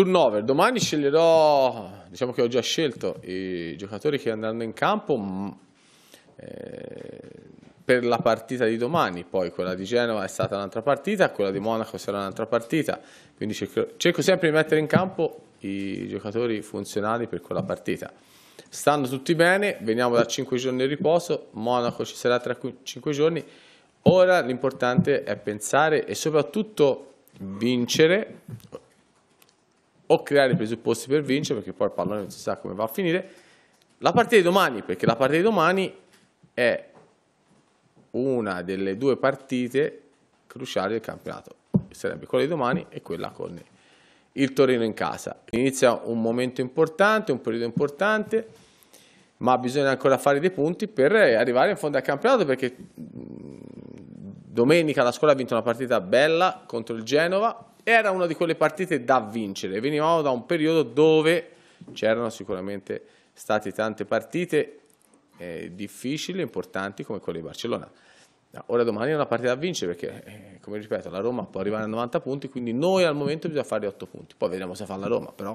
Turnover, domani sceglierò, diciamo che ho già scelto i giocatori che andranno in campo mm, eh, per la partita di domani, poi quella di Genova è stata un'altra partita, quella di Monaco sarà un'altra partita, quindi cerco, cerco sempre di mettere in campo i giocatori funzionali per quella partita. Stanno tutti bene, veniamo da 5 giorni di riposo, Monaco ci sarà tra 5 giorni, ora l'importante è pensare e soprattutto vincere o creare i presupposti per vincere, perché poi il pallone non si sa come va a finire. La partita di domani, perché la partita di domani è una delle due partite cruciali del campionato. Sarebbe quella di domani e quella con il Torino in casa. Inizia un momento importante, un periodo importante, ma bisogna ancora fare dei punti per arrivare in fondo al campionato perché mm, domenica la scuola ha vinto una partita bella contro il Genova, era una di quelle partite da vincere. Venivamo da un periodo dove c'erano sicuramente state tante partite eh, difficili e importanti come quelle di Barcellona. Ora domani è una partita da vincere perché, eh, come ripeto, la Roma può arrivare a 90 punti, quindi noi al momento bisogna fare 8 punti. Poi vedremo se fa la Roma, però.